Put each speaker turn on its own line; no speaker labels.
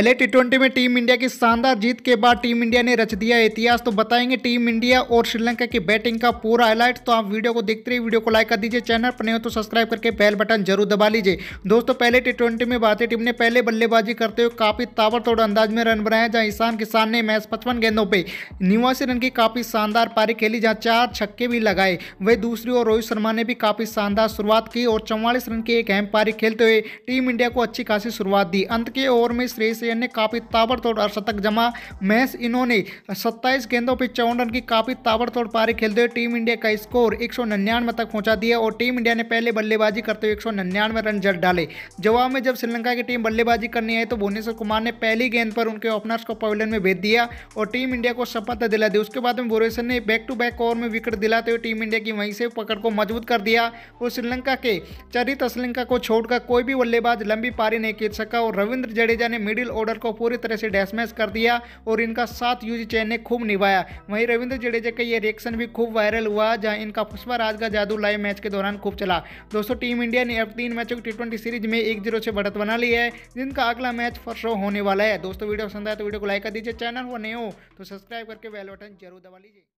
LA टी में team India की शानदार जीत के बाद टीम इंडिया ने रच दिया इतिहास तो बताएंगे टीम इंडिया और श्रीलंका की बैटिंग का पूरा हाईलाइट तो आप वीडियो को देखते रहिए वीडियो को लाइक कर दीजिए चैनल पर नहीं हो तो सब्सक्राइब करके बेल बटन जरूर दबा लीजिए दोस्तों पहले टी में भारतीय टीम ने पहले बल्लेबाजी करते हुए काफी ताबड़तोड़ अंदाज में रन बनाया जहां ईशान किसान ने मैच पचपन गेंदों पर निवासी रन की काफी शानदार पारी खेली जहाँ चार छक्के भी लगाए वही दूसरी ओर रोहित शर्मा ने भी काफी शानदार शुरुआत की और चौवालीस रन की एक अहम पारी खेलते हुए टीम इंडिया को अच्छी खासी शुरुआत दी अंत के ओवर में श्रेयस आरसीएन ने काफ़ी ताबड़तोड़ और शतक जमा महज इन्होंने सत्ताईस गेंदों पर चौवन रन की काफ़ी ताबड़तोड़ पारी खेलते हुए टीम इंडिया का स्कोर एक तक पहुंचा दिया और टीम इंडिया ने पहले बल्लेबाजी करते हुए एक रन जट डाले जवाब में जब श्रीलंका की टीम बल्लेबाजी करने आई तो भुवनेश्वर कुमार ने पहली गेंद पर उनके ओपनर्स को पवेलियन में भेज दिया और टीम इंडिया को शपथ दिला दी उसके बाद में भुवनेश्वर ने बैक टू बैक ओवर में विकेट दिलाते हुए टीम इंडिया की वहीं से पकड़ को मजबूत कर दिया और श्रीलंका के चरित श्रीलंका को छोड़कर कोई भी बल्लेबाज लंबी पारी नहीं खेल सका और रविंद्र जडेजा ने मिडिल ऑर्डर को पूरी तरह से डैसमैश कर दिया और इनका साथ यूज चैन ने खूब निभाया वहीं रविंद्र जडेजा का ये रिएक्शन भी खूब वायरल हुआ जहाँ इनका पुष्पा राज का जादू लाइव मैच के दौरान खूब चला दोस्तों टीम इंडिया ने अब तीन मैचों की टी सीरीज में एक जीरो से बढ़त बना ली है जिनका अगला मैच फर्शो होने वाला है दोस्तों वीडियो पसंद आया तो वीडियो को लाइक कर दीजिए चैनल वो नहीं हो तो सब्सक्राइब करके बेल बटन जरूर दबा लीजिए